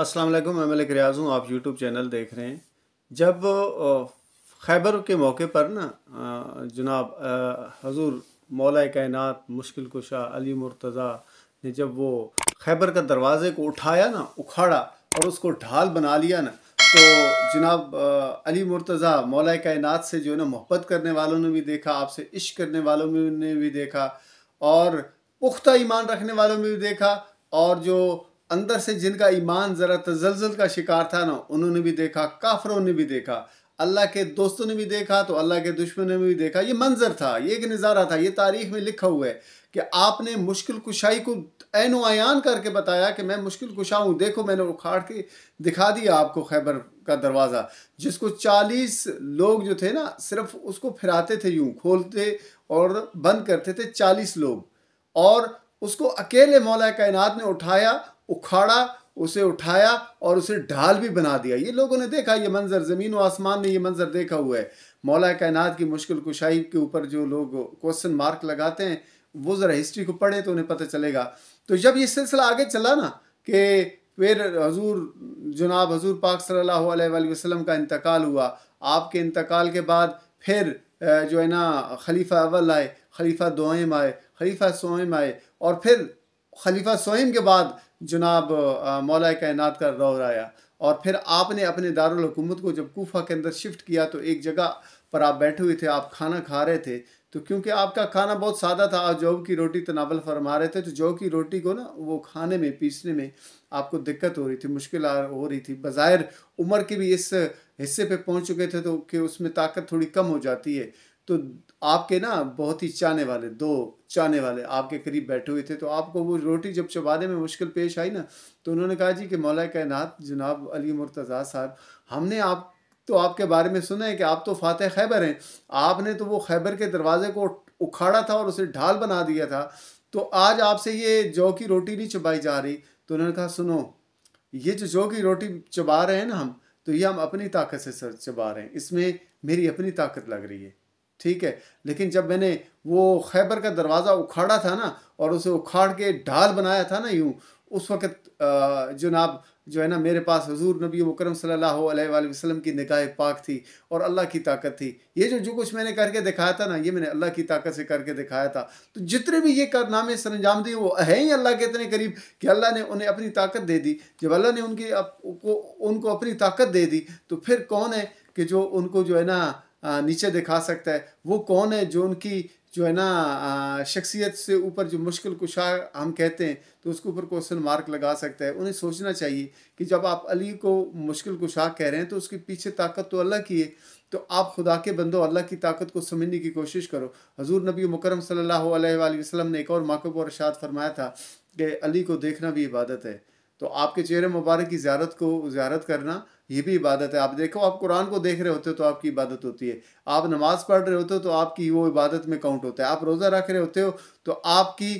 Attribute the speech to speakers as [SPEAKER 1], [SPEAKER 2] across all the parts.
[SPEAKER 1] अस्सलाम वालेकुम मैं मलिक रियाज हूँ आप यूट्यूब चैनल देख रहे हैं जब खैबर के मौके पर ना जनाब हजूर मौला कायनात मुश्किल कुशा अली मुर्तज़ा ने जब वो खैबर का दरवाज़े को उठाया ना उखाड़ा और उसको ढाल बना लिया ना तो जनाब अली मुर्तज़ा मौला कायनात से जो है ना मोहब्बत करने वालों ने भी देखा आपसे इश्क करने वालों ने भी देखा और पुख्ता ईमान रखने वालों ने भी देखा और जो अंदर से जिनका ईमान ज़रा तजलजल का शिकार था ना उन्होंने भी देखा काफरों ने भी देखा अल्लाह के दोस्तों ने भी देखा तो अल्लाह के दुश्मन ने भी देखा ये मंजर था ये एक नज़ारा था ये तारीख में लिखा हुआ है कि आपने मुश्किल कुशाई को एन आयान करके बताया कि मैं मुश्किल कुशा हूँ देखो मैंने उखाड़ के दिखा दिया आपको खैबर का दरवाज़ा जिसको चालीस लोग जो थे ना सिर्फ उसको फिराते थे यूँ खोलते और बंद करते थे चालीस लोग और उसको अकेले मौला कायनात ने उठाया उखाड़ा उसे उठाया और उसे ढाल भी बना दिया ये लोगों ने देखा ये मंज़र ज़मीन व आसमान में ये मंज़र देखा हुआ है मौला कायनात की मुश्किल कुशाई के ऊपर जो लोग क्वेश्चन मार्क लगाते हैं वो ज़रा हिस्ट्री को पढ़े तो उन्हें पता चलेगा तो जब ये सिलसिला आगे चला ना कि फिर हजूर जनाब हजूर पाक सल्लल्लाहु अलैहि वसल्लम का इंतकाल हुआ आपके इंतकाल के बाद फिर जो है ना खलीफा अव्वल आए खलीफा दोम आए खलीफा सोम आए और फिर खलीफा सोम के बाद जनाब मौला कायनात का दौर आया और फिर आपने अपने दारकूमत को जब कोफा के अंदर शिफ्ट किया तो एक जगह पर आप बैठे हुए थे आप खाना खा रहे थे तो क्योंकि आपका खाना बहुत सादा था आप जौ की रोटी तनावल तो फरमा रहे थे तो जौ की रोटी को ना वो खाने में पीसने में आपको दिक्कत हो रही थी मुश्किल हो रही थी बाहर उम्र के भी इस हिस्से पे पहुंच चुके थे तो कि उसमें ताकत थोड़ी कम हो जाती है तो आपके ना बहुत ही चाने वाले दो चाने वाले आपके करीब बैठे हुए थे तो आपको वो रोटी जब चबाने में मुश्किल पेश आई ना तो उन्होंने कहा जी कि मौला कायनात जनाब अली मुर्तज़ा साहब हमने आप तो आपके बारे में सुना है कि आप तो फातह खैबर हैं आपने तो वो खैबर के दरवाज़े को उखाड़ा था और उसे ढाल बना दिया था तो आज आपसे ये जौ की रोटी नहीं चबाई जा रही तो उन्होंने कहा सुनो ये जो जौ की रोटी चबा रहे हैं ना हम तो ये हम अपनी ताकत से सर चबा रहे हैं इसमें मेरी अपनी ताकत लग रही है ठीक है लेकिन जब मैंने वो खैबर का दरवाज़ा उखाड़ा था ना और उसे उखाड़ के ढाल बनाया था ना यूँ उस वक़्त जनाब जो है ना मेरे पास हजूर नबी मक्रम सल्लल्लाहु अलैहि वसल्लम की निकाह पाक थी और अल्लाह की ताकत थी ये जो जो कुछ मैंने करके दिखाया था ना ये मैंने अल्लाह की ताकत से करके दिखाया था तो जितने भी ये कारनामे सर अंजाम दिए वो है ही अल्लाह के इतने करीब कि अल्लाह ने उन्हें अपनी ताकत दे दी जब अल्लाह ने उनकी उनको अपनी ताकत दे दी तो फिर कौन है कि जो उनको जो है ना नीचे दिखा सकता है वो कौन है जो उनकी जो है ना शख्सियत से ऊपर जो मुश्किल कुशा हम कहते हैं तो उसके ऊपर क्वेश्चन मार्क लगा सकता है उन्हें सोचना चाहिए कि जब आप अली को मुश्किल कुशा कह रहे हैं तो उसके पीछे ताकत तो अल्लाह की है तो आप खुदा के बंदो अल्लाह की ताकत को समझने की कोशिश करो हजूर नबी मुकरम सल्लल्लाहु अलैहि वसल्लम ने एक और माकूब और इरशाद फरमाया था कि अली को देखना भी इबादत है तो आपके चेहरे मुबारक की ज्यारत को ज्यारत करना ये भी इबादत है आप देखो आप कुरान को देख रहे होते हो तो आपकी इबादत होती है आप नमाज़ पढ़ रहे होते हो तो आपकी वो इबादत में काउंट होता है आप रोज़ा रख रहे होते हो तो आपकी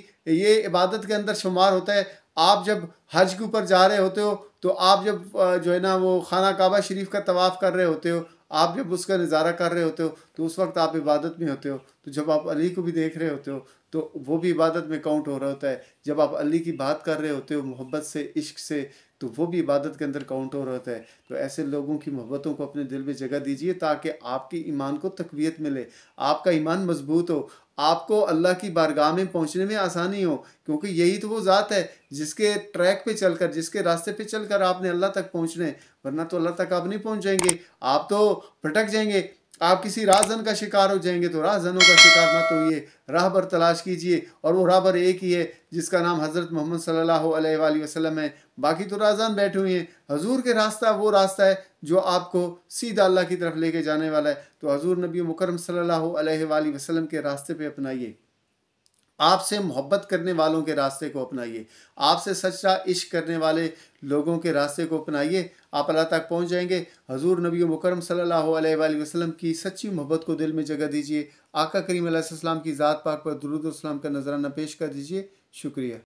[SPEAKER 1] ये इबादत के अंदर शुमार होता है आप जब हज के ऊपर जा रहे होते हो तो आप जब जो है ना वो खाना काबा शरीफ का तवाफ़ कर रहे होते हो आप जब उसका नज़ारा कर रहे होते हो तो उस वक्त आप इबादत में होते हो तो जब आप अली को भी देख रहे होते हो तो वो भी इबादत में काउंट हो रहा होता है जब आप अली की बात कर रहे होते हो मोहब्बत से इश्क से तो वो भी इबादत के अंदर काउंट हो रहा होता है तो ऐसे लोगों की मोहब्बतों को अपने दिल में जगह दीजिए ताकि आपके ईमान को तकवीत मिले आपका ईमान मजबूत हो आपको अल्लाह की बारगाह में पहुंचने में आसानी हो क्योंकि यही तो वो ज़ात है जिसके ट्रैक पे चलकर जिसके रास्ते पे चलकर आपने अल्लाह तक पहुंचने वरना तो अल्लाह तक आप नहीं पहुंचेंगे आप तो भटक जाएंगे आप किसी राजन का शिकार हो जाएंगे तो राजनों का शिकार मत होइए राहबर तलाश कीजिए और वो राहबर एक ही है जिसका नाम हज़रत मोहम्मद सल्लल्लाहु अलैहि वसल्लम है बाकी तो राजन बैठे हुए हैं हजूर के रास्ता वो रास्ता है जो आपको सीधा अल्लाह की तरफ लेके जाने वाला है तो हजूर नबी मुकरम सल्लल्लाहु अलैहि वसल्लम के रास्ते पे अपनाइए आपसे मोहब्बत करने वालों के रास्ते को अपनाइए आपसे सच्चा इश्क करने वाले लोगों के रास्ते को अपनाइए आप अल्लाह तक पहुंच जाएंगे हजूर नबी मुकरम सल्लल्लाहु अलैहि वसल्लम की सच्ची मोहब्बत को दिल में जगह दीजिए आका करीम की ज़ात पाक पर दरुद का नजराना पेश कर दीजिए शुक्रिया